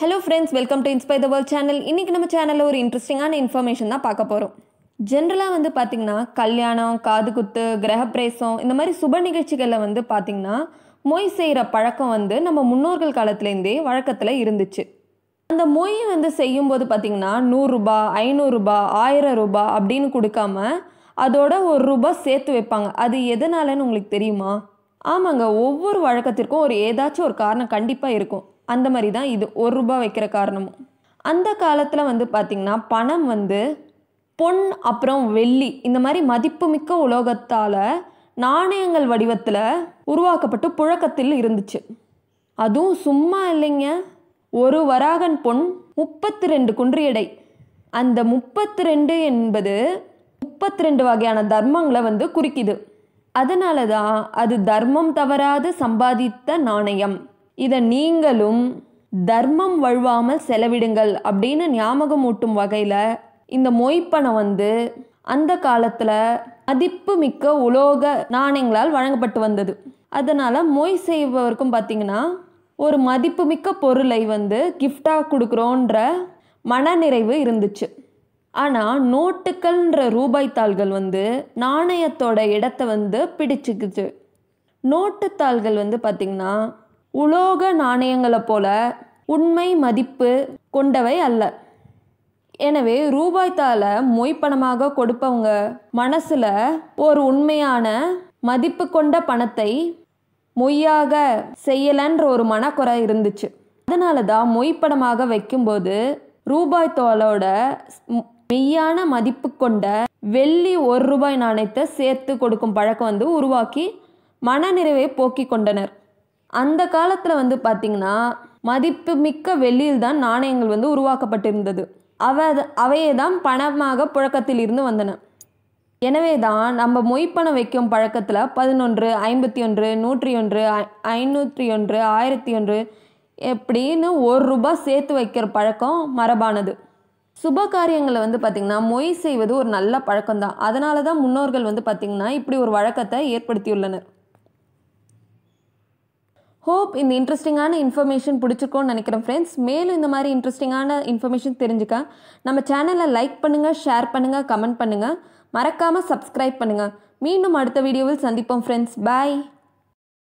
hello friends welcome to inspire the world channel இன்றைக்கி நம்ம சேனலில் ஒரு இன்ட்ரெஸ்டிங்கான இன்ஃபர்மேஷன் தான் பார்க்க போகிறோம் ஜென்ரலாக வந்து பார்த்திங்கன்னா கல்யாணம் காது குத்து கிரகப்பிரேசம் இந்த மாதிரி சுப நிகழ்ச்சிகளில் வந்து பார்த்திங்கன்னா மொய் செய்கிற பழக்கம் வந்து நம்ம முன்னோர்கள் காலத்துலேருந்தே வழக்கத்தில் இருந்துச்சு அந்த மொய் வந்து செய்யும்போது பார்த்திங்கன்னா நூறுரூபா ஐநூறுரூபா ஆயிரம் ரூபா அப்படின்னு கொடுக்காம அதோட ஒரு ரூபா சேர்த்து வைப்பாங்க அது எதனாலன்னு உங்களுக்கு தெரியுமா ஆமாங்க ஒவ்வொரு வழக்கத்திற்கும் ஒரு ஏதாச்சும் ஒரு காரணம் கண்டிப்பாக இருக்கும் அந்த மாதிரி தான் இது ஒரு ரூபா வைக்கிற காரணமும் அந்த காலத்தில் வந்து பார்த்திங்கன்னா பணம் வந்து பொன் அப்புறம் வெள்ளி இந்த மாதிரி மதிப்புமிக்க உலோகத்தால் நாணயங்கள் வடிவத்தில் உருவாக்கப்பட்டு புழக்கத்தில் இருந்துச்சு அதுவும் சும்மா இல்லைங்க ஒரு வராகன் பொன் முப்பத்தி ரெண்டு குன்று எடை அந்த முப்பத்தி ரெண்டு என்பது முப்பத்தி ரெண்டு வகையான தர்மங்களை வந்து குறிக்குது அதனால தான் அது தர்மம் தவறாது சம்பாதித்த நாணயம் இதை நீங்களும் தர்மம் வழுவாமல் செலவிடுங்கள் அப்படின்னு ஞாபகம் ஊட்டும் வகையில் இந்த மொய்ப்பனை வந்து அந்த காலத்தில் மதிப்பு மிக்க உலோக நாணயங்களால் வழங்கப்பட்டு வந்தது அதனால் மொய் செய்பவருக்கும் பார்த்திங்கன்னா ஒரு மதிப்புமிக்க பொருளை வந்து கிஃப்டாக கொடுக்குறோன்ற மனநிறைவு இருந்துச்சு ஆனால் நோட்டுக்கள்ன்ற ரூபாய்த்தாள்கள் வந்து நாணயத்தோட இடத்த வந்து பிடிச்சிக்குச்சு நோட்டுத்தாள்கள் வந்து பார்த்திங்கன்னா உலோக நாணயங்களைப் போல உண்மை மதிப்பு கொண்டவை அல்ல எனவே ரூபாய்த்தால மொய்ப்பணமாக கொடுப்பவங்க மனசில் ஒரு உண்மையான மதிப்பு கொண்ட பணத்தை மொய்யாக செய்யலைன்ற ஒரு மனக்குறை இருந்துச்சு அதனால தான் மொய்ப்படமாக வைக்கும்போது ரூபாய் தோலோட மெய்யான மதிப்பு கொண்ட வெள்ளி ஒரு ரூபாய் நாணயத்தை சேர்த்து கொடுக்கும் பழக்கம் வந்து உருவாக்கி மனநிறைவை போக்கி கொண்டனர் அந்த காலத்தில் வந்து பார்த்திங்கன்னா மதிப்பு மிக்க வெளியில் தான் நாணயங்கள் வந்து உருவாக்கப்பட்டிருந்தது அவ அவையே தான் பணமாக புழக்கத்தில் இருந்து வந்தன எனவே தான் நம்ம மொய்ப்பணம் வைக்கும் பழக்கத்தில் பதினொன்று ஐம்பத்தி ஒன்று நூற்றி ஒன்று ஐநூற்றி ஒன்று ஆயிரத்தி ஒன்று எப்படின்னு ஒரு ரூபா சேர்த்து வைக்கிற பழக்கம் மரபானது சுப காரியங்களை வந்து பார்த்திங்கன்னா மொய் செய்வது ஒரு நல்ல பழக்கம்தான் அதனால தான் முன்னோர்கள் வந்து பார்த்திங்கன்னா இப்படி ஒரு வழக்கத்தை ஏற்படுத்தியுள்ளனர் ஹோப் இந்த இன்ட்ரெஸ்டிங்கான இன்ஃபர்மேஷன் பிடிச்சிருக்கோன்னு நினைக்கிறேன் ஃப்ரெண்ட்ஸ் மேலும் இந்த மாதிரி இன்ட்ரெஸ்டிங்கான இன்ஃபர்மேஷன் தெரிஞ்சுக்க நம்ம சேனலை லைக் பண்ணுங்கள் ஷேர் பண்ணுங்கள் கமெண்ட் பண்ணுங்கள் மறக்காமல் சப்ஸ்கிரைப் பண்ணுங்கள் மீண்டும் அடுத்த வீடியோவில் சந்திப்போம் ஃப்ரெண்ட்ஸ் பாய்